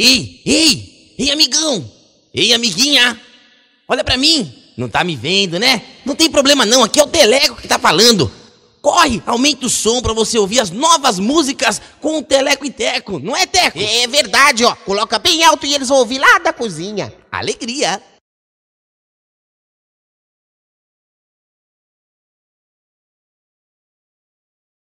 Ei, ei, ei, amigão! Ei, amiguinha! Olha para mim! Não tá me vendo, né? Não tem problema não, aqui é o Teleco que tá falando. Corre, aumenta o som para você ouvir as novas músicas com o Teleco e Teco, não é Teco? É verdade, ó. Coloca bem alto e eles vão ouvir lá da cozinha. Alegria!